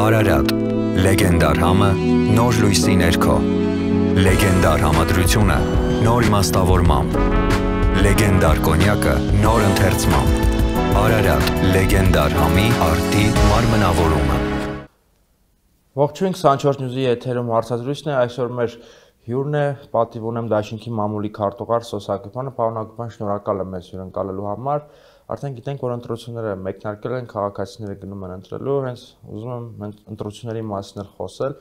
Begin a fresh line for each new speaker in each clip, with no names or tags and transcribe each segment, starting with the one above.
Արարատ, լեգենդար համը նոր լույսի ներքո։ Լեգենդար համադրությունը նոր իմաստավորմամբ։ Լեգենդար կոնյակը նոր ընթերցմամբ։ Արարատ, լեգենդար համի արտի մարմնավորումը։ Ողջույն 24 News-ի եթերում հարցազրույցն է այսօր մեր հյուրն է պատիվ ունեմ Դաշինքի մամուլի քարտուղար Սոսակյանը, պարոն Ակոպյան, շնորհակալ եմ ես հյուրընկալելու համար։ Արդեն գիտենք, որ ընտրությունները մեկնարկել են, քաղաքացիները գնում են ընտրելու, հենց ուզում եմ մենք ընտրությունների մասին էլ խոսել,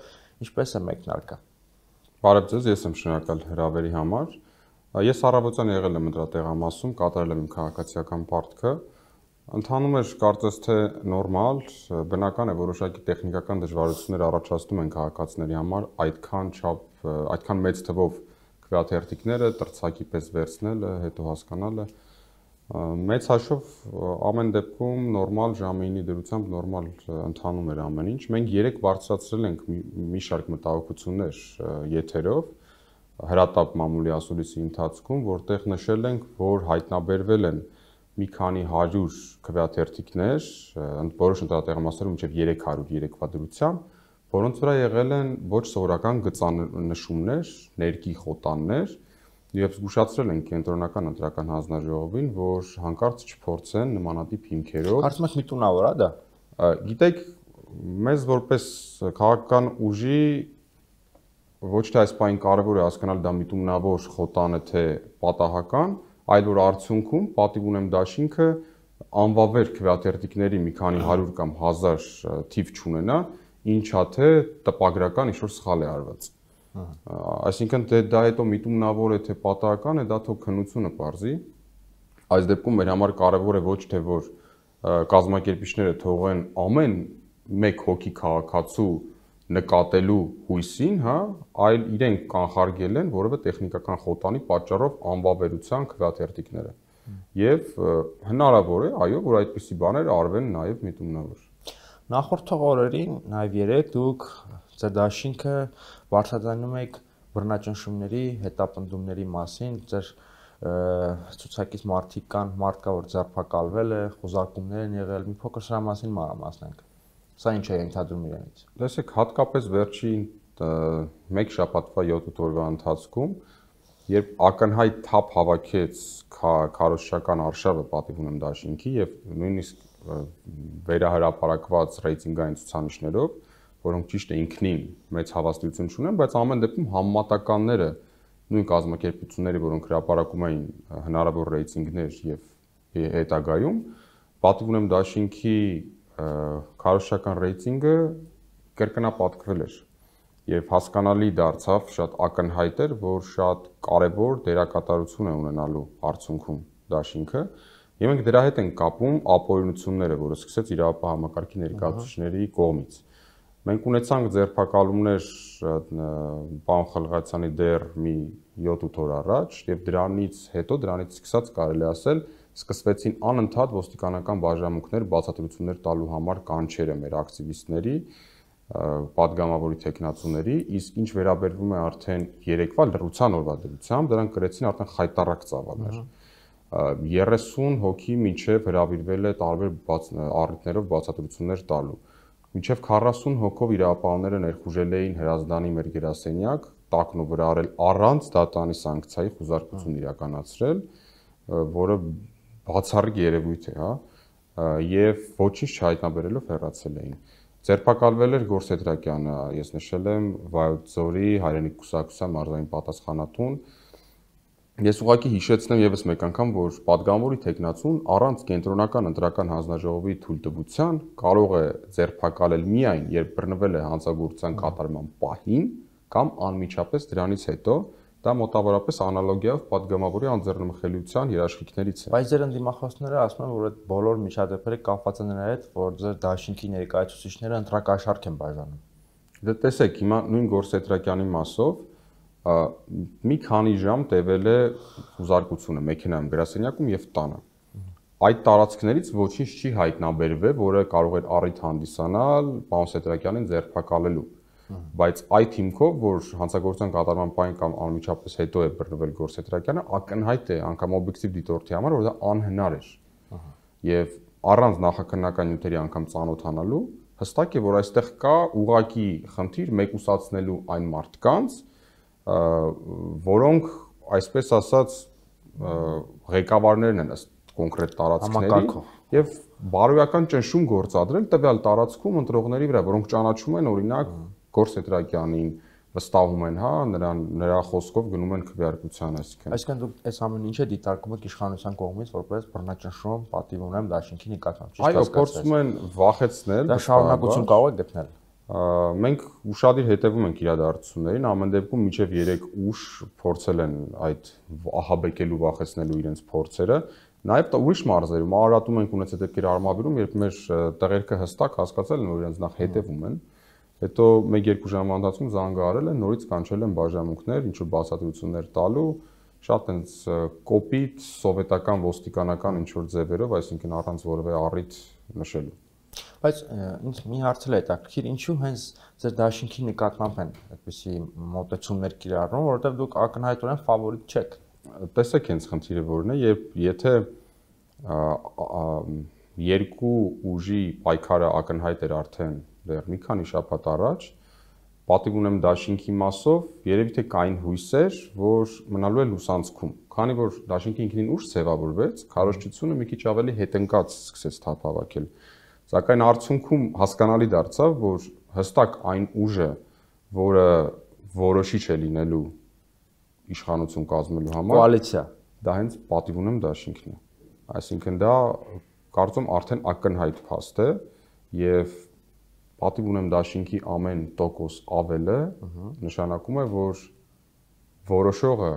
ինչպես է մեկնարկը։
Բարև ձեզ, ես եմ շնորհակալ հրավերի համար։ Ես առավոտյան եղել եմ ընտրատեղամասում, կատարել եմ իմ քաղաքացիական պարտքը։ Ընդհանում էր կարծես թե նորմալ, բնական է որոշակի տեխնիկական դժվարություններ առաջացնում են քաղաքացիների համար այդքան չափ, այդքան մեծ թվով քվեաթերթիկները, տրցակի պես վերցնելը, հետո հասկանալը, հասկանալը Մեծ հաշվով ամեն դեպքում նորմալ ժամեինի դրությամբ նորմալ ընթանում էր ամեն ինչ։ Մենք երեք բարձրացրել ենք մի, մի շարք մտահոգություններ եթերով հրատապ մամուլի ասուլիսի ընթացքում, որտեղ նշել ենք, որ հայտնաբերվել են մի քանի 100 քվեաթերթիկներ, որոշ ընտրատեղամասերում մինչև 300 երեկվա դրությամբ, որոնց վրա եղել են ոչ սովորական գծանշումներ, ներքի խոտաններ, Եվ զգուշացրել են կենտրոնական ընտրական հանձնաժողովին, որ հանկարծ չփորձեն նմանատիպ հիմքերով։ Կարծում եք միտունավոր է դա։ Գիտեք, մեզ որպես քաղաքական ուժի ոչ թե այս պայն կարևոր է հասկանալ դա միտումնավոր խոտան է թե պատահական, այլ որ արդյունքում պատիվ ունեմ դաշինքը անվավեր քվեաթերթիկների մի քանի 100 կամ 1000 թիվ չունենա, ինչա թե տպագրական ինչ որ սխալ է արված։ Այսինքն դե դա հետո միտումնավոր է թե պատահական է, դա թող քննությունը բարձի։ Այս դեպքում մեր համար կարևոր է ոչ թե որ կազմակերպիչները թողեն ամեն մեկ հոգի քաղաքացու նկատելու հույսին, հա, այլ իրենք կանխարգել են որևէ տեխնիկական խոտանի պատճառով անվավերության քվաթերտիկները։ Եվ հնարավոր է, այո, որ այդպիսի բաներ արվեն նաև միտումնավոր։ Նախորդ օրերին,
նաև երեք դուք Ձեր դաշինքը բարձրացնում եք բռնաճնշումների, հետապնդումների մասին, ձեր ցուցակից մարդիկ կան, մարդ կա, որ ձերբակալվել է, խոզարկումներ են եղել, մի փոքր սրա մասին մանրամասնենք։ Սա ինչ է ենթադրում
իրենից։ Լսեք, հատկապես վերջին 1 շաբաթվա 7-8 օրվա ընթացքում երբ ակնհայտ թափ հավաքեց քարոշչական արշավը պատիվ ունեմ դաշինքի եւ նույնիսկ վերահրապարակված ռեյտինգային ցուցանիշներով որոնք ճիշտ է ինքնին մեծ հավաստիություն չունեն, բայց ամեն դեպքում համեմատականները նույն կազմակերպությունները, որոնք հրապարակում էին հնարավոր ռեյտինգներ եւ հետագայում, պատիվ ունեմ դաշինքի քարոշչական ռեյտինգը կրկնապատկվել էր եւ հասկանալի դարձավ շատ ակնհայտ էր, որ շատ կարեւոր դերակատարություն է ունենալու արդյունքում դաշինքը։ Եվ մենք դրա հետ ենք կապում ապօրինությունները, որը սկսեց իրավապահ համակարգի ներկայացուցիչների կողմից։ Մենք ունեցանք ձերբակալումներ պան Խլղացյանի դեր մի 7-8 օր առաջ եւ դրանից հետո դրանից սկսած կարելի ասել սկսվեցին անընդհատ ոստիկանական բաժանմունքներ բացատրություններ տալու համար կանչերը մեր ակտիվիստների падգամավորի տեխնացուների, իսկ ինչ վերաբերվում է արդեն երեկվա լրության օրվա դրությամբ, դրանք գրեցին արդեն խայտարակ ծավալներ։ 30 հոգի միջև հրավիրվել է տարբեր բաց առիթներով բացատրություններ տալու։ Մինչև 40 հոգով իրապահները ներխուժել էին հրազդանի մեր գերասենյակ, տակն ու վրա արել առանց դատանի սանկցիայի խուզարկություն իրականացրել, որը բացառիկ երևույթ է, հա, եւ ոչինչ չհայտնաբերելով հեռացել էին։ Ձերբակալվել էր Գորսեդրակյանը, ես նշել եմ, Վայոցորի հայրենիք կուսակցության մարզային պատասխանատուն, Ես ուղղակի հիշեցնեմ եւս մեկ անգամ, որ падգամորի տեխնացուն առանց կենտրոնական ընտրական հանձնաժողովի թույլտվության կարող է ձերբակալել միայն, երբ բռնվել է հանցագործության կատարման պահին կամ անմիջապես դրանից հետո, դա մոտավորապես անալոգիայով падգամավորի անձեռնմխելիության երաշխիքներից է։
Բայց ձեր ընդդիմախոսները ասում են, որ այդ բոլոր միջադեպերը կանխված են նրա հետ, որ ձեր դաշինքի ներկայացուցիչները ընտրակաշարք են բաժանում։
Դե տեսեք, հիմա նույն Գորսետրակյանի մասով մի քանի ժամ տևել է զարգացումը մեքենայում, գրասենյակում եւ տանը։ Այդ տարածքներից ոչինչ չի հայտնաբերվել, որը կարող էր առիթ հանդիսանալ պարոն Սետրակյանին ձերբակալելու։ Բայց այդ հիմքով, որ հանցագործության կատարման պայն կամ անմիջապես հետո է բռնվել Գոր Սետրակյանը, ակնհայտ է անգամ օբյեկտիվ դիտորդի համար, որ դա անհնար էր։ Եվ առանց նախաքննական նյութերի անգամ ծանոթանալու հստակ է, որ այստեղ կա ուղակի խնդիր մեկուսացնելու այն մարդկանց, որոնք այսպես ասած ղեկավարներն են ըստ կոնկրետ տարածքների եւ բարոյական ճնշում գործադրել տվյալ տարածքում ընտրողների վրա, որոնք ճանաչում են օրինակ Գորսետրակյանին, վստահում են, հա, նրան նրա խոսքով գնում են քվեարկության, այսինքն։
Այսինքն դուք այս ամեն ինչը դիտարկում եք իշխանության կողմից որպես բռնաճնշում, պատիվ ունեմ դաշինքի նկատմամբ, ճիշտ հասկացա։ Այո, փորձում
են վախեցնել։ Դա շարունակություն կարող է գտնել մենք ուրشادիր հետևում ենք իրադարձություններին, ամեն դեպքում միջև 3 ուշ փորձել են այդ ահաբեկելու, վախեցնելու իրենց փորձերը, Նաև ուրիշ մարզերում արարատում ենք ունեցել դեպքեր արմավիրում, երբ մեր տղերքը հստակ հասկացել են, որ իրենց նախ հետևում են, հետո 1-2 ժամ անցածում զանգահարել են, նորից կանչել են բաժանմունքներ, ինչ որ բացատրություններ տալու, շատ այնց կոպիտ սովետական ոստիկանական ինչ որ ձևերով, այսինքն առանց որևէ առիթ նշելու։
Բայց ինձ մի հարցել է հետաքրքիր, ինչու հենց ձեր դաշինքի նկատմամբ են այդպիսի մոտեցումներ կիրառվում, որովհետև դուք ակնհայտորեն ֆավորիտ չեք։
Տեսեք հենց խնդիրը որն է, երբ եթե երկու ուժի պայքարը ակնհայտ էր արդեն դեռ մի քանի շաբաթ առաջ, պատիվ ունեմ դաշինքի մասով երևի թե կային հույսեր, որ մնալու է լուսանցքում։ Քանի որ դաշինքի ինքնին ուշ ծավալվեց, քարոշչությունը մի քիչ ավելի հետընկած սկսեց թափ հավաքել։ Ա Սակայն արդյունքում հասկանալի դարձավ, որ հստակ այն ուժը, որը որոշիչ է լինելու իշխանություն կազմելու համար կոալիցիա, դա հենց պատիվ ունեմ դաշինքն է։ Այսինքն դա կարծում արդեն ակնհայտ փաստ է եւ պատիվ ունեմ դաշինքի ամեն տոկոս ավելը նշանակում է, որ որոշողը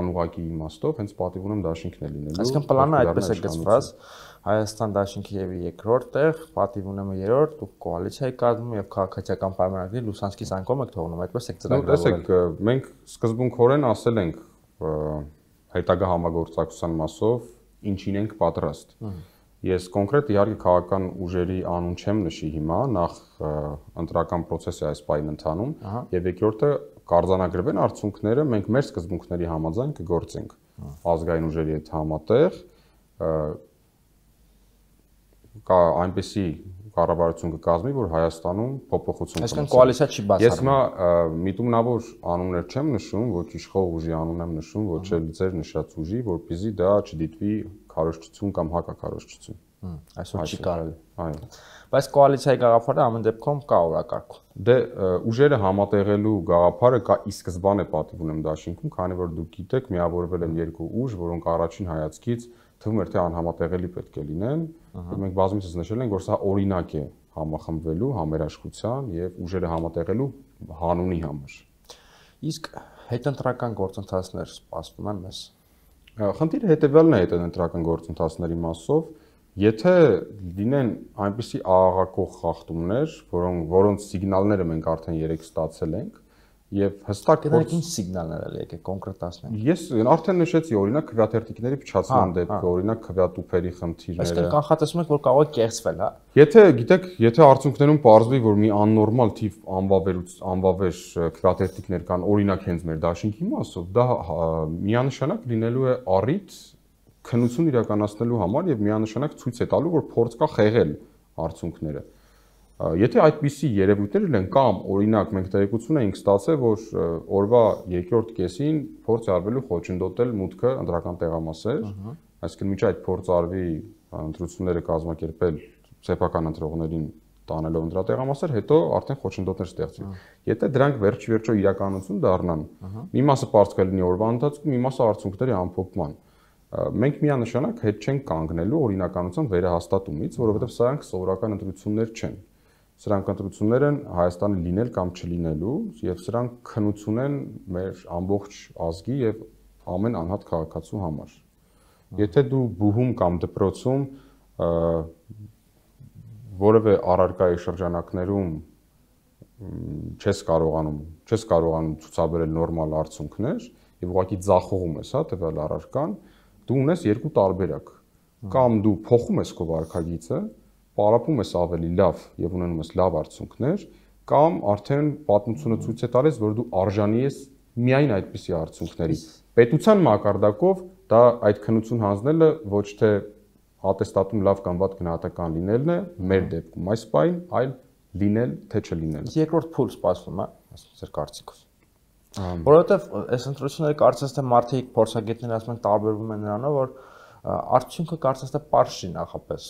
անուղակի իմաստով հենց պատիվ ունեմ դաշինքն է լինելու։ Այսինքն պլանը այդպես է գծված,
որ Հայաստան Դաշինքի եւ երկրորդ տեղ, Պատիվ ունեմը երրորդ, դուք կոալիցիայի կազմում եւ քաղաքացիական պայմանագրի Լուսանսկի ցանկում եք թողնում, այդպես եք ծրագրավորել։ Տեսեք,
մենք սկզբունքորեն ասել ենք հետագա համագործակցության մասով ինչին ենք պատրաստ։ Ես կոնկրետ իհարկե քաղաքական ուժերի անուն չեմ նշի հիմա, նախ ընտրական process-ը այս պայն ընթանում եւ երկրորդը կարձանագրվեն արդյունքները, մենք մեր սկզբունքների համաձայն կգործենք ազգային ուժերի հետ համատեղ կա այնպեսի կառավարություն կկազմի, որ Հայաստանում փոփոխություն կմտցնի։ Այսինքն կոալիցիա չի բացառվում։ Ես հիմա միտումն ավոր անուններ չեմ նշում, ոչ իշխող ուժի անուն եմ նշում, ոչ էլ ձեր նշած ուժի, որpիզի դա չդիտվի քարոշչություն կամ հակակարոշչություն։ Այսօր չի կարելի։ Այո։
Բայց կոալիցիայի գաղափարը ամեն դեպքում կա
օրակարգ։ Դե ուժերը համատեղելու գաղափարը կա ի սկզբանե պատիվ ունեմ դաշինքում, քանի որ դուք գիտեք, միավորվել են երկու ուժ, որոնք առաջին հայացքից թվում էր թե անհամատեղելի պետք է լինեն։ Մենք բազմիցս նշել ենք, որ սա օրինակ է համախմբվելու, համերաշխության եւ ուժերը համատեղելու հանունի համար։ Իսկ հետընտրական գործընթացներ սպասվում են մեզ։ Խնդիրը հետեւյալն է հետընտրական գործընթացների մասով, եթե լինեն այնպիսի աղաղակող խախտումներ, որոնք որոնց սիգնալները մենք արդեն 3 ստացել ենք, եւ հստակ դրանք ինչ սիգնալներ էլ եկե կոնկրետացնենք։ Ես արդեն նշեցի օրինակ քվյաթերթիկների փչացման դեպքը, օրինակ քվյատուփերի խնդիրները։ Այսինքն
կանխատեսում եք, որ կարող է կեղծվել, հա։
Եթե գիտեք, եթե արդյունքներում ողրզվի, որ մի աննորմալ թիվ անվավերուց անվավեր քվյաթերթիկներ կան, օրինակ հենց մեր դաշինքի մասով, դա միանշանակ լինելու է առիթ քնություն իրականացնելու համար եւ միանշանակ ցույց է տալու, որ փորձ կա խեղել արդյունքները։ Եթե այդպիսի երևույթներ լինեն կամ օրինակ մենք տեղեկություն ենք ստացել, որ օրվա երկրորդ կեսին փորձ արվելու խոչընդոտել մուտքը ընդրական տեղամասեր, այսինքն միջի այդ փորձ արվի ընտրությունները կազմակերպել սեփական ընտրողներին տանելով ընդրատեղամասեր, հետո արդեն խոչընդոտներ ստեղծվի։ Եթե դրանք վերջ-վերջո իրականություն դառնան, մի մասը բարձ կլինի օրվա ընթացքում, մի մասը արդյունքների ամփոփման։ Մենք միանշանակ հետ չենք կանգնելու օրինականության վերահաստատումից, որովհետև սրանք սովորական ընտրություններ չեն։ Սրանք ընտրություններ են Հայաստանի լինել կամ չլինելու եւ սրանք քնություն են մեր ամբողջ ազգի եւ ամեն անհատ քաղաքացու համար։ Եթե դու բուհում կամ դպրոցում որևէ առարկայի շրջանակներում չես կարողանում, չես կարողանում ցուցաբերել նորմալ արդյունքներ եւ ուղղակի ձախողում ես, հա, տվյալ առարկան, դու ունես երկու տարբերակ։ Կամ դու փոխում ես քո վարքագիծը, պարապում ես ավելի լավ եւ ունենում ես լավ արդյունքներ կամ արդեն պատմությունը ցույց է տալիս, որ դու արժանի ես միայն այդպիսի արդյունքների։ Պետության մակարդակով դա այդ քնություն հանձնելը ոչ թե հատեստատում լավ կամ վատ գնահատական լինելն է մեր դեպքում այս պայն, այլ լինել թե չլինել։ Երկրորդ փուլ սպասվում է, ասում ձեր կարծիքով։ Որովհետև այս ընտրությունները
կարծես թե մարդիկ փորձագետներն ասում են տարբերվում են նրանով, որ արդյունքը կարծես թե པարշի նախապես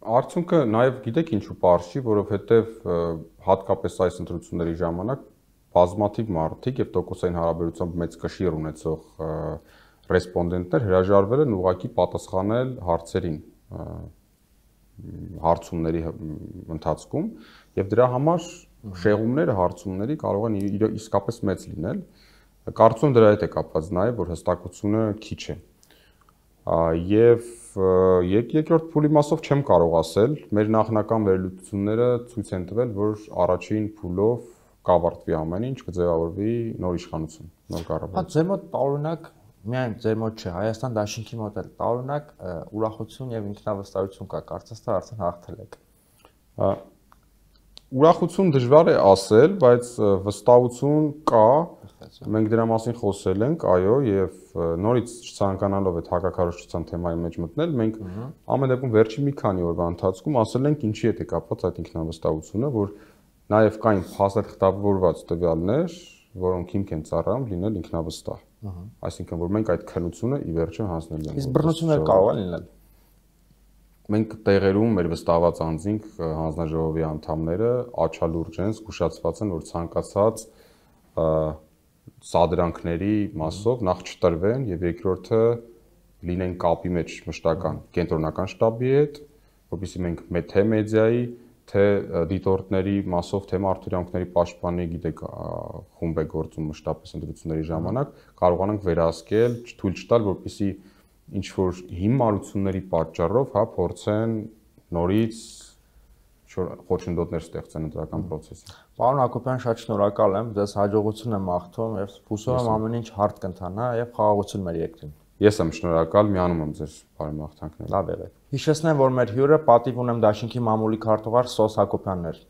Արդյունքը նաև գիտեք ինչու པարշի, որովհետև հատկապես այս ընտրությունների ժամանակ բազմաթիվ մարդիկ եւ տոկոսային հարաբերությամբ մեծ կշիռ ունեցող ռեսպոնդենտներ հրաժարվել են ուղակի պատասխանել հարցերին հարցումների ընթացքում եւ դրա համար շեղումները հարցումների կարող են իսկապես մեծ լինել։ Կարծում դրա հետ է կապված նաև որ հստակությունը քիչ է։ Եվ եկ երկրորդ փուլի մասով չեմ կարող ասել, մեր նախնական վերլուծությունները ցույց են տվել, որ առաջին փուլով կավարտվի ամեն ինչ, կձևավորվի նոր իշխանություն, նոր կառավարություն։ Հա,
ձեր մոտ տարօրինակ միայն ձեր մոտ չէ, Հայաստան Դաշինքի մոտ էլ տարօրինակ ուրախություն եւ ինքնավստահություն կա, կարծես թե արդեն հաղթել եք։
հա, Ուրախություն դժվար է ասել, բայց վստահություն կա։ Մենք դրա մասին խոսել ենք, այո, եւ նորից չցանկանալով այդ հակակարողության թեմայի մեջ մտնել, մենք ամեն դեպքում վերջի մի քանի օրվա ընթացքում ասել ենք ինչի հետ է կապված այդ ինքնավստահությունը, որ նաեւ կային փաստեր խտապավորված տվյալներ, որոնք հիմք են ծառայում լինել ինքնավստահ։ Այսինքն որ մենք այդ քննությունը ի վերջո հանձնել ենք։ Իսկ բռնությունը կարող է լինել մենք տեղերում մեր վստահված անձինք հանձնաժողովի անդամները աչալուրջ են, զգուշացված են, որ ցանկացած սադրանքների մասով նախ չտրվեն եւ երկրորդը լինեն կապի մեջ մշտական կենտրոնական շտաբի հետ, որովհետեւ մենք մեթե մեդիայի թե դիտորդների մասով թե մարդուրանքների պաշտպանի գիտեք խումբ է գործում մշտապես ընդրությունների ժամանակ կարողանանք վերահսկել, թույլ չտալ, որպիսի որ ինչ որ հիմարությունների պատճառով, հա, փորձեն նորից շոր խոչընդոտներ ստեղծեն ընտրական process-ին։
Պարոն Հակոբյան, շատ շնորհակալ եմ, ձեզ հաջողություն եմ աղթում եւ հուսով եմ ամեն ինչ հարթ
կընթանա եւ խաղաղություն մեր երկրին։ Ես եմ շնորհակալ, միանում եմ ձեզ բարի մաղթանքներ։ Լավ եղեք։
Հիշեցնեմ, որ մեր հյուրը պատիվ ունեմ Դաշինքի մամուլի քարտուղար Սոս Հակոբյանն էր։